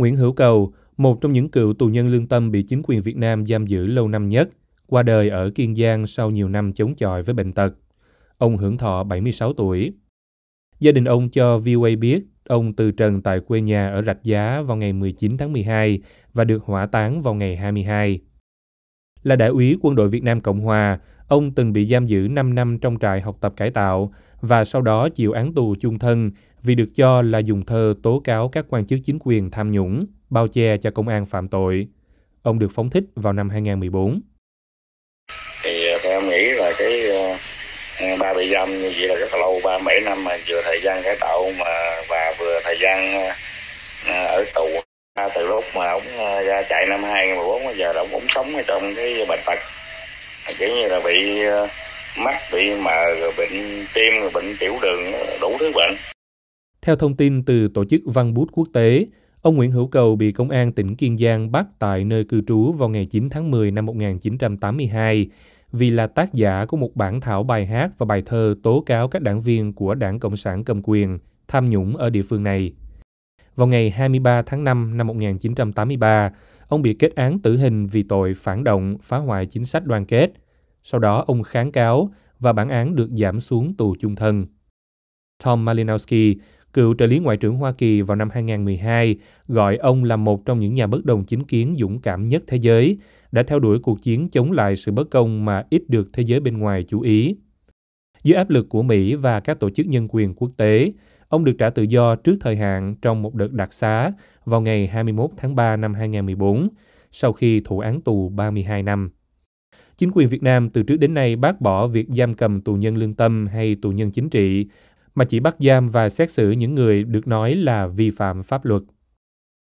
Nguyễn Hữu Cầu, một trong những cựu tù nhân lương tâm bị chính quyền Việt Nam giam giữ lâu năm nhất, qua đời ở Kiên Giang sau nhiều năm chống chọi với bệnh tật. Ông hưởng thọ 76 tuổi. Gia đình ông cho VOA biết ông từ trần tại quê nhà ở Rạch Giá vào ngày 19 tháng 12 và được hỏa táng vào ngày 22. Là đại úy quân đội Việt Nam Cộng Hòa, Ông từng bị giam giữ 5 năm trong trại học tập cải tạo và sau đó chịu án tù chung thân vì được cho là dùng thơ tố cáo các quan chức chính quyền tham nhũng, bao che cho công an phạm tội. Ông được phóng thích vào năm 2014. Thì à, theo nghĩ là cái à, ba bị giam như vậy là rất là lâu, 37 năm mà vừa thời gian cải tạo mà và vừa thời gian à, ở tù từ lúc mà ông ra chạy năm 2014 bây giờ là ông cũng sống ở trong cái bệnh tật kiểu như là bị ờ, mắt bị mờ rồi bệnh tim rồi bệnh tiểu đường ờ, đủ thứ bệnh theo thông tin từ tổ chức Văn bút quốc tế ông Nguyễn Hữu Cầu bị công an tỉnh Kiên Giang bắt tại nơi cư trú vào ngày 9 tháng 10 năm 1982 vì là tác giả của một bản thảo bài hát và bài thơ tố cáo các đảng viên của Đảng Cộng sản cầm quyền tham nhũng ở địa phương này. Vào ngày 23 tháng 5 năm 1983, ông bị kết án tử hình vì tội phản động, phá hoại chính sách đoàn kết. Sau đó ông kháng cáo và bản án được giảm xuống tù chung thân. Tom Malinowski, cựu trợ lý Ngoại trưởng Hoa Kỳ vào năm 2012, gọi ông là một trong những nhà bất đồng chính kiến dũng cảm nhất thế giới, đã theo đuổi cuộc chiến chống lại sự bất công mà ít được thế giới bên ngoài chú ý. Dưới áp lực của Mỹ và các tổ chức nhân quyền quốc tế, Ông được trả tự do trước thời hạn trong một đợt đặc xá vào ngày 21 tháng 3 năm 2014, sau khi thụ án tù 32 năm. Chính quyền Việt Nam từ trước đến nay bác bỏ việc giam cầm tù nhân lương tâm hay tù nhân chính trị, mà chỉ bắt giam và xét xử những người được nói là vi phạm pháp luật.